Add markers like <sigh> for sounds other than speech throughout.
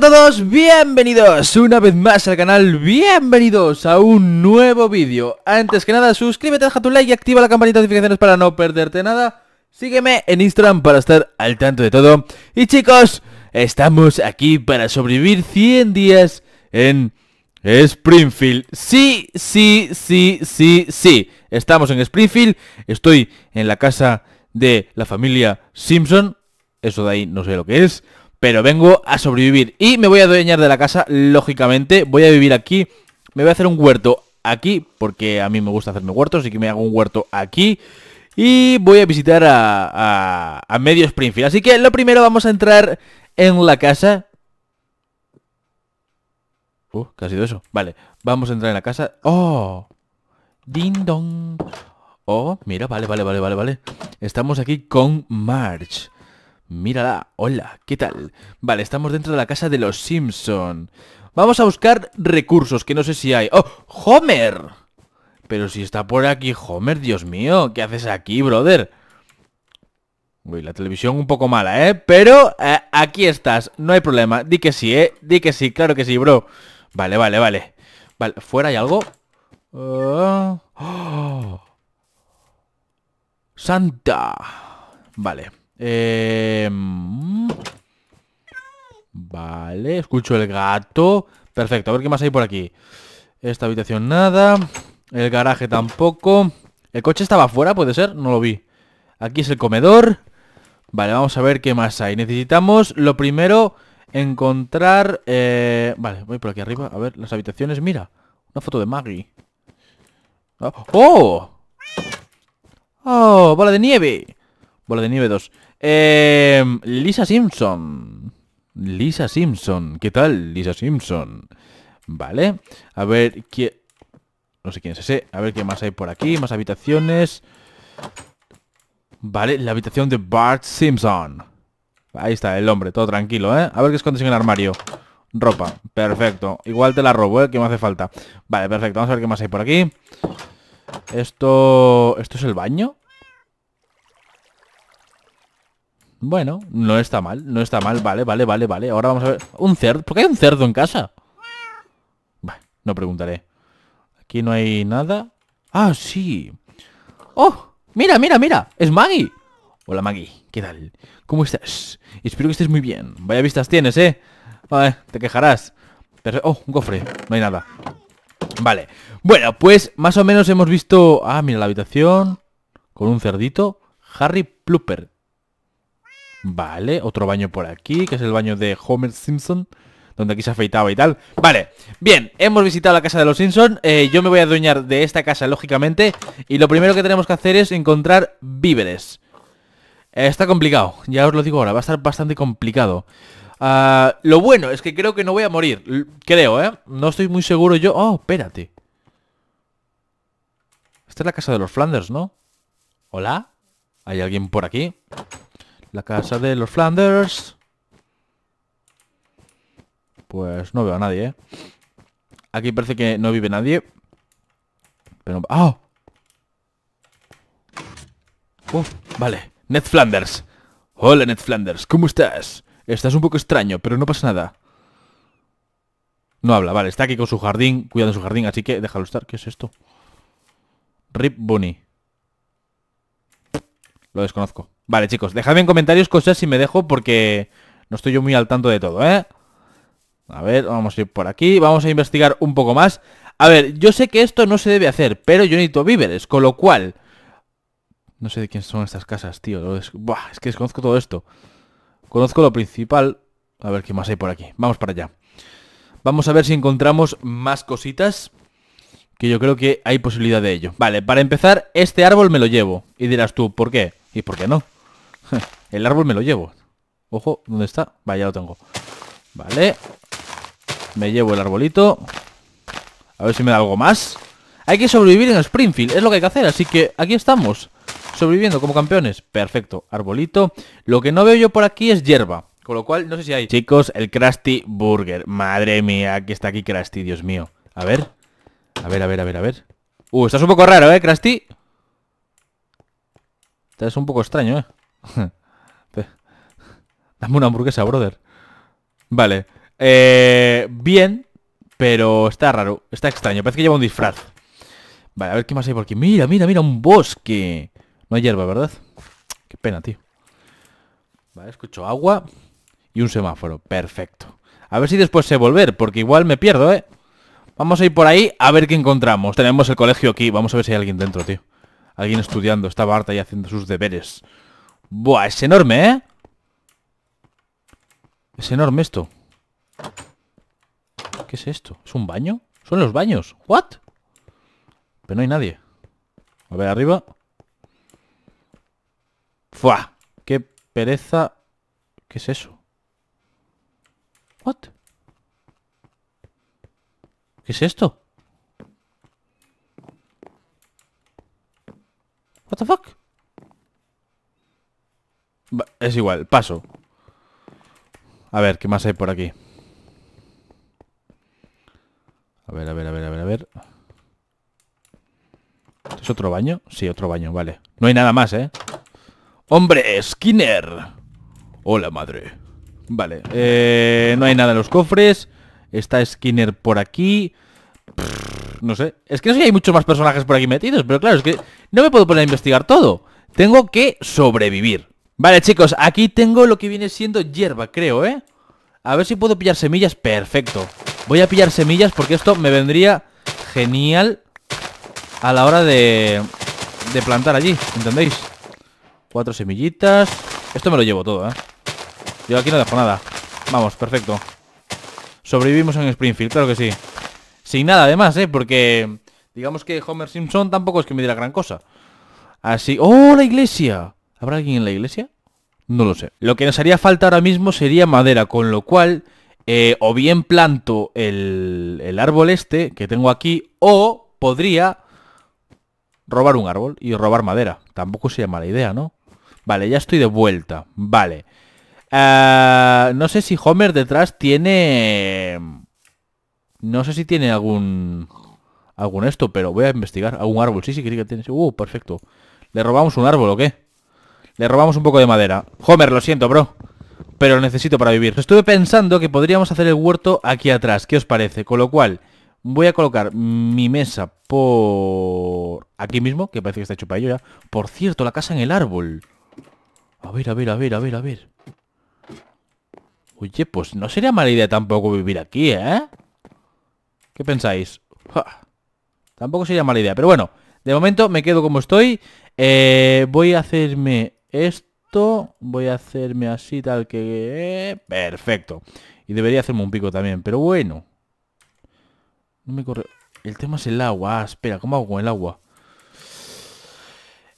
todos, bienvenidos una vez más al canal, bienvenidos a un nuevo vídeo Antes que nada, suscríbete, deja tu like y activa la campanita de notificaciones para no perderte nada Sígueme en Instagram para estar al tanto de todo Y chicos, estamos aquí para sobrevivir 100 días en Springfield Sí, sí, sí, sí, sí Estamos en Springfield, estoy en la casa de la familia Simpson Eso de ahí no sé lo que es pero vengo a sobrevivir. Y me voy a adueñar de la casa, lógicamente. Voy a vivir aquí. Me voy a hacer un huerto aquí, porque a mí me gusta hacerme huertos, así que me hago un huerto aquí. Y voy a visitar a, a, a medio Springfield. Así que lo primero vamos a entrar en la casa. Uh, ¿qué ha sido eso? Vale, vamos a entrar en la casa. ¡Oh! ¡Ding dong! Oh, mira, vale, vale, vale, vale, vale. Estamos aquí con March. Mírala, hola, ¿qué tal? Vale, estamos dentro de la casa de los Simpson Vamos a buscar recursos, que no sé si hay ¡Oh, Homer! Pero si está por aquí Homer, Dios mío ¿Qué haces aquí, brother? Uy, la televisión un poco mala, ¿eh? Pero eh, aquí estás, no hay problema Di que sí, ¿eh? Di que sí, claro que sí, bro Vale, vale, vale Vale, ¿fuera hay algo? Ah. <gasps> ¡Oh! Santa Vale Em, vale, escucho el gato. Perfecto, a ver qué más hay por aquí. Esta habitación nada. El garaje tampoco. El coche estaba afuera, puede ser, no lo vi. Aquí es el comedor. Vale, vamos a ver qué más hay. Necesitamos, lo primero, encontrar... Eh, vale, voy por aquí arriba. A ver, las habitaciones, mira. Una foto de Maggie. Ah, ¡Oh! ¡Oh! ¡Bola de nieve! Bola de nieve 2. Em, Lisa Simpson. Lisa Simpson. ¿Qué tal, Lisa Simpson? Vale. A ver qué No sé quién es ese. A ver qué más hay por aquí. Más habitaciones. Vale, la habitación de Bart Simpson. Ahí está, el hombre. Todo tranquilo, ¿eh? A ver qué escondes en el armario. Ropa. Perfecto. Igual te la robo, ¿eh? Que me hace falta. Vale, perfecto. Vamos a ver qué más hay por aquí. Esto... ¿Esto es el baño? Bueno, no está mal, no está mal, vale, vale, vale, vale. Ahora vamos a ver... ¿Un cerdo? ¿Por qué hay un cerdo en casa? Vale, no preguntaré. Aquí no hay nada. Ah, sí. ¡Oh! Mira, mira, mira. Es Maggie. Hola, Maggie. ¿Qué tal? ¿Cómo estás? Espero que estés muy bien. Vaya vistas tienes, ¿eh? te quejarás. Pero... Oh, un cofre. No hay nada. Vale. Bueno, pues más o menos hemos visto... Ah, mira, la habitación. Con un cerdito. Harry Pluper Vale, otro baño por aquí, que es el baño de Homer Simpson donde aquí se afeitaba y tal Vale, bien, hemos visitado la casa de los Simpson eh, Yo me voy a adueñar de esta casa, lógicamente Y lo primero que tenemos que hacer es encontrar víveres eh, Está complicado, ya os lo digo ahora, va a estar bastante complicado ah, Lo bueno es que creo que no voy a morir Creo, ¿eh? No estoy muy seguro yo... Oh, espérate Esta es la casa de los Flanders, ¿no? ¿Hola? ¿Hay alguien por aquí? La casa de los Flanders. Pues no veo a nadie, ¿eh? Aquí parece que no vive nadie. Pero... ¡Ah! ¡Oh! vale. Ned Flanders. Hola, Ned Flanders. ¿Cómo estás? Estás un poco extraño, pero no pasa nada. No habla, vale. Está aquí con su jardín, cuidando su jardín, así que déjalo estar. ¿Qué es esto? Rip Bunny. Lo desconozco. Vale, chicos, dejadme en comentarios cosas si me dejo porque no estoy yo muy al tanto de todo, ¿eh? A ver, vamos a ir por aquí, vamos a investigar un poco más. A ver, yo sé que esto no se debe hacer, pero yo necesito víveres, con lo cual... No sé de quién son estas casas, tío. Buah, es que desconozco todo esto. Conozco lo principal. A ver qué más hay por aquí. Vamos para allá. Vamos a ver si encontramos más cositas que yo creo que hay posibilidad de ello. Vale, para empezar, este árbol me lo llevo. Y dirás tú, ¿por qué? ¿Y por qué no? <laughs> El árbol me lo llevo. Ojo, ¿dónde está? Vaya, lo tengo. Vale. Me llevo el arbolito. A ver si me da algo más. Hay que sobrevivir en Springfield. Es lo que hay que hacer. Así que aquí estamos. Sobreviviendo como campeones. Perfecto. Arbolito. Lo que no veo yo por aquí es hierba. Con lo cual, no sé si hay. Chicos, el Krusty Burger. Madre mía, que está aquí Krusty, Dios mío. A ver. A ver, a ver, a ver, a ver. Uh, estás un poco raro, ¿eh, Krusty? Estás un poco extraño, ¿eh? <laughs> Dame una hamburguesa, brother. Vale. Eh, bien, pero está raro. Está extraño. Parece que lleva un disfraz. Vale, a ver qué más hay por aquí. Mira, mira, mira, un bosque. No hay hierba, ¿verdad? Qué pena, tío. Vale, escucho agua y un semáforo. Perfecto. A ver si después sé volver, porque igual me pierdo, ¿eh? Vamos a ir por ahí a ver qué encontramos. Tenemos el colegio aquí. Vamos a ver si hay alguien dentro, tío. Alguien estudiando. Estaba harta y haciendo sus deberes. Buah, es enorme, ¿eh? Es enorme esto. ¿Qué es esto? ¿Es un baño? Son los baños. ¿What? Pero no hay nadie. A ver, arriba. ¡Fua! ¡Qué pereza! ¿Qué es eso? ¿What? ¿Qué es esto? ¿What the fuck? Es igual, paso. A ver, ¿qué más hay por aquí? A ver, a ver, a ver, a ver, a ver. ¿Es otro baño? Sí, otro baño, vale. No hay nada más, ¿eh? ¡Hombre, Skinner! Hola, madre. Vale, eh, no hay nada en los cofres. Está Skinner por aquí. no sé. Es que no sé si hay muchos más personajes por aquí metidos, pero claro, es que no me puedo poner a investigar todo. Tengo que sobrevivir. Vale, chicos, aquí tengo lo que viene siendo hierba, creo, ¿eh? A ver si puedo pillar semillas. Perfecto. Voy a pillar semillas porque esto me vendría genial a la hora de, de plantar allí, ¿entendéis? Cuatro semillitas. Esto me lo llevo todo, ¿eh? Yo aquí no dejo nada. Vamos, perfecto. Sobrevivimos en Springfield, claro que sí. Sin nada además, ¿eh? Porque digamos que Homer Simpson tampoco es que me diera gran cosa. Así... ¡Oh, la iglesia! ¿Habrá alguien en la iglesia? No lo sé. Lo que nos haría falta ahora mismo sería madera, con lo cual eh, o bien planto el, árbol este que tengo aquí, o podría robar un árbol y robar madera. Tampoco sería mala idea, ¿no? Vale, ya estoy de vuelta. Vale. Ah, no sé si Homer detrás tiene... No sé si tiene algún... Algún esto, pero voy a investigar. Algún árbol. Sí, sí, que que tiene. Uh, perfecto. ¿Le robamos un árbol o qué? Le robamos un poco de madera. Homer, lo siento, bro. Pero lo necesito para vivir. Estuve pensando que podríamos hacer el huerto aquí atrás. ¿Qué os parece? Con lo cual, voy a colocar mi mesa por... Aquí mismo, que parece que está hecho para ello ya. Por cierto, la casa en el árbol. A ver, a ver, a ver, a ver, a ver. Oye, pues no sería mala idea tampoco vivir aquí, ¿eh? ¿Qué pensáis? Tampoco sería mala idea, pero bueno. De momento me quedo como estoy. Eh, voy a hacerme esto, voy a hacerme así tal que... Eh, perfecto. Y debería hacerme un pico también, pero bueno. No me corre... El tema es el agua. Ah, espera, ¿cómo hago con el agua?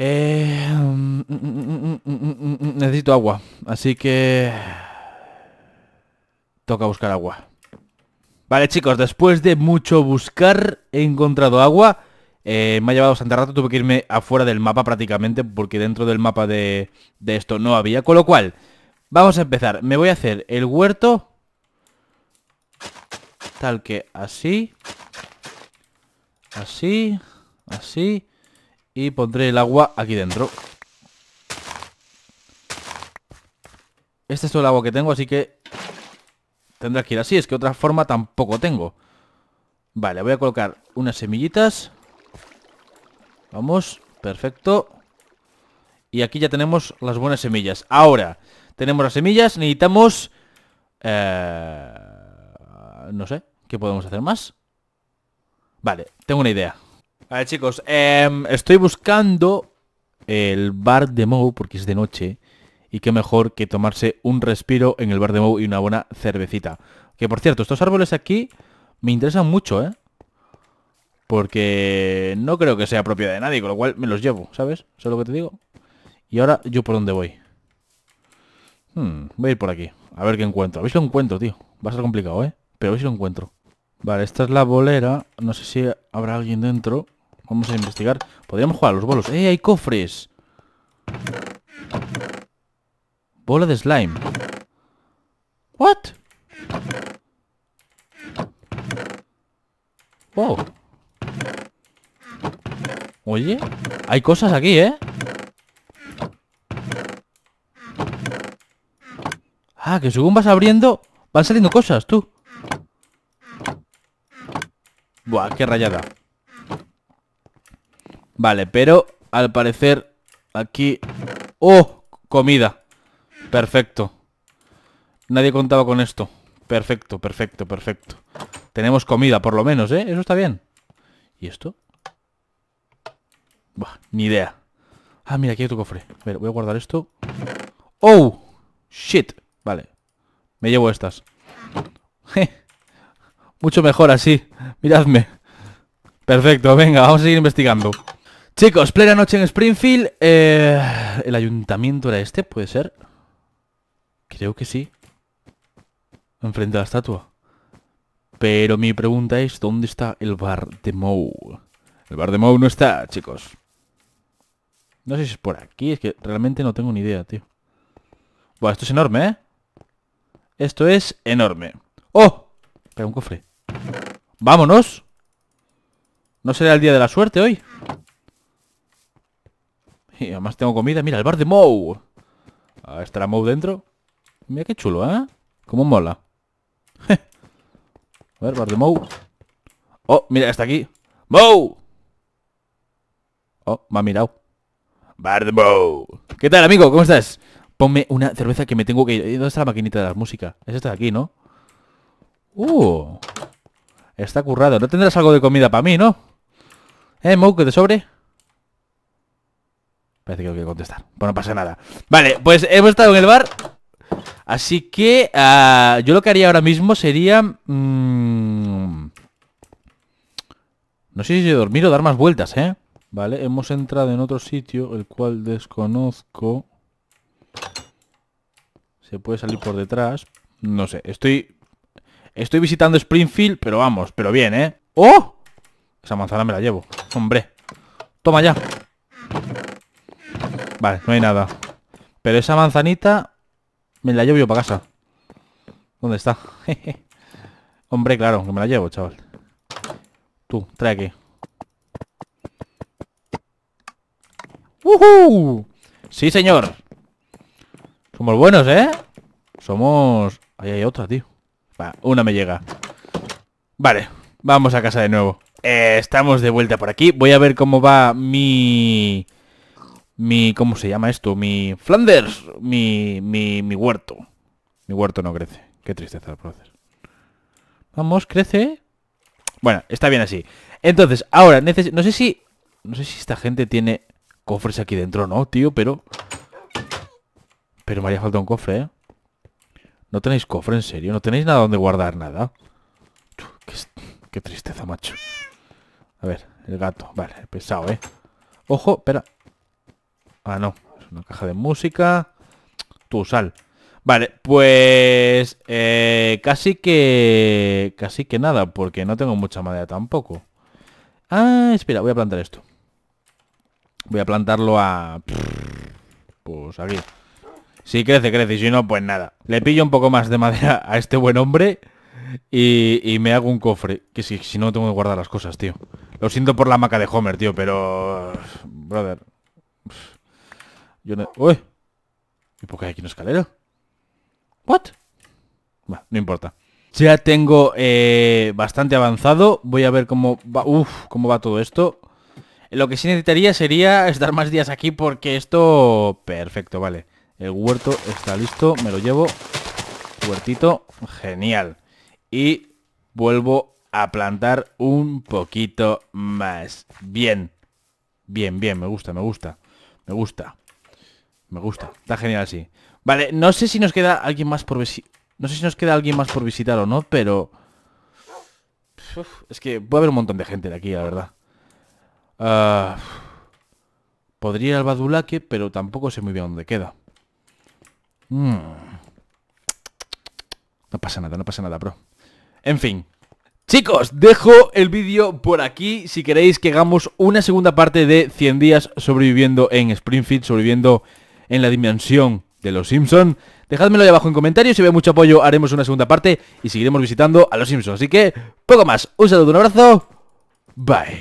necesito agua, así que... Toca buscar agua. Vale chicos, después de mucho buscar he encontrado agua eh, me ha llevado bastante rato, tuve que irme afuera del mapa prácticamente porque dentro del mapa de, de esto no había. Con lo cual, vamos a empezar. Me voy a hacer el huerto tal que así, así, así y pondré el agua aquí dentro. Este es todo el agua que tengo, así que tendrá que ir así. Es que otra forma tampoco tengo. Vale, voy a colocar unas semillitas. Vamos, perfecto. Y aquí ya tenemos las buenas semillas. Ahora, tenemos las semillas, necesitamos... Eh, no sé, ¿qué podemos hacer más? Vale, tengo una idea. Vale, chicos, em, estoy buscando el bar de Mou porque es de noche. Y qué mejor que tomarse un respiro en el bar de Mou y una buena cervecita. Que por cierto, estos árboles aquí me interesan mucho, ¿eh? Porque no creo que sea propiedad de nadie, con lo cual me los llevo, ¿sabes? ¿Sabes lo que te digo? Y ahora, ¿yo por dónde voy? Hmm, voy a ir por aquí. A ver qué encuentro. A ver si lo encuentro, tío. Va a ser complicado, ¿eh? Pero a si lo encuentro. Vale, esta es la bolera. No sé si habrá alguien dentro. Vamos a investigar. Podríamos jugar a los bolos. ¡Eh, hay cofres! Bola de slime. ¿What? Wow. Oye, hay cosas aquí, ¿eh? Ah, que según vas abriendo Van saliendo cosas, tú Buah, qué rayada Vale, pero al parecer Aquí... ¡Oh! Comida Perfecto Nadie contaba con esto Perfecto, perfecto, perfecto Tenemos comida, por lo menos, ¿eh? Eso está bien ¿Y esto? Bah, ni idea. Ah, mira, aquí hay otro cofre. A ver, voy a guardar esto. ¡Oh! ¡Shit! Vale. Me llevo estas. Mucho mejor así. Miradme. Perfecto, venga, vamos a seguir investigando. Chicos, plena noche en Springfield. Eh, ¿El ayuntamiento era este? ¿Puede ser? Creo que sí. Enfrente a la estatua. Pero mi pregunta es, ¿dónde está el bar de Moe? El bar de Moe no está, chicos. No sé si es por aquí, es que realmente no tengo ni idea, tío. Buah, esto es enorme, ¿eh? Esto es enorme. ¡Oh! Pega un cofre. ¡Vámonos! ¿No será el día de la suerte hoy? Y además tengo comida. Mira, el bar de Mou. A ver, estará Mou dentro. Mira qué chulo, ¿eh? Cómo mola. A ver, bar de Mou. Oh, mira, está aquí. ¡Mou! Oh, me ha mirado. Bow. ¿Qué tal, amigo? ¿Cómo estás? Ponme una cerveza que me tengo que ir. Eh, ¿Dónde está la maquinita de la música? Es esta de aquí, ¿no? Uh. Está currado. No tendrás algo de comida para mí, ¿no? ¿Eh, Moe, que te sobre? Parece que tengo que contestar. Bueno, pues no pasa nada. Vale, pues hemos estado en el bar. Así que ah, yo lo que haría ahora mismo sería... Mm, no sé si dormir o dar más vueltas, ¿eh? Vale, hemos entrado en otro sitio, el cual desconozco. Se puede salir por detrás. No sé, estoy... Estoy visitando Springfield, pero vamos, pero bien, ¿eh? ¡Oh! Esa manzana me la llevo. Hombre. Toma ya. Vale, no hay nada. Pero esa manzanita me la llevo yo para casa. ¿Dónde está? <laughs> Hombre, claro, que me la llevo, chaval. Tú, trae aquí. Sí, señor. Somos buenos, ¿eh? Somos... Ahí hay otra, tío. Va, una me llega. Vale, vamos a casa de nuevo. Eh, estamos de vuelta por aquí. Voy a ver cómo va mi... Mi... ¿Cómo se llama esto? Mi... Flanders. Mi... Mi, mi huerto. Mi huerto no crece. Qué tristeza, proceso. Vamos, crece. Bueno, está bien así. Entonces, ahora, no sé si... No sé si esta gente tiene cofres aquí dentro no, tío, pero... Pero me haría falta un cofre, ¿eh? ¿No tenéis cofre, en serio? ¿No tenéis nada donde guardar nada? qué, tristeza, macho. A ver, el gato. Vale, pesado, ¿eh? Ojo, espera. Ah, no. Es una caja de música. Tú, sal. Vale, pues... Eh, casi que... Casi que nada, porque no tengo mucha madera tampoco. Ah, espera, voy a plantar esto. Voy a plantarlo a... Pues aquí. Si crece, crece. Y si no, pues nada. Le pillo un poco más de madera a este buen hombre. Y, me hago un cofre. Que si, si no, tengo que guardar las cosas, tío. Lo siento por la maca de Homer, tío, pero... Brother. Yo no... ¡Uy! ¿Y por qué hay aquí una escalera? ¿What? no importa. Ya tengo eh, bastante avanzado. Voy a ver cómo cómo va todo esto. Lo que sí necesitaría sería estar más días aquí porque esto... Perfecto, vale. El huerto está listo, me lo llevo. Huertito, genial. Y vuelvo a plantar un poquito más. Bien. Bien, bien, me gusta, me gusta. Me gusta. Me gusta. Está genial así. Vale, no sé si nos queda alguien más por visitar. No sé si nos queda alguien más por visitar o no, pero... es que puede haber un montón de gente de aquí, la verdad. Ah, podría ir al Badulaque, pero tampoco sé muy bien dónde queda. Mm. No pasa nada, no pasa nada, bro. En fin. Chicos, dejo el vídeo por aquí si queréis que hagamos una segunda parte de 100 días sobreviviendo en Springfield, sobreviviendo en la dimensión de los Simpsons Dejádmelo ahí abajo en comentarios, si ve mucho apoyo haremos una segunda parte y seguiremos visitando a los Simpsons. Así que, poco más, un saludo, un abrazo, bye.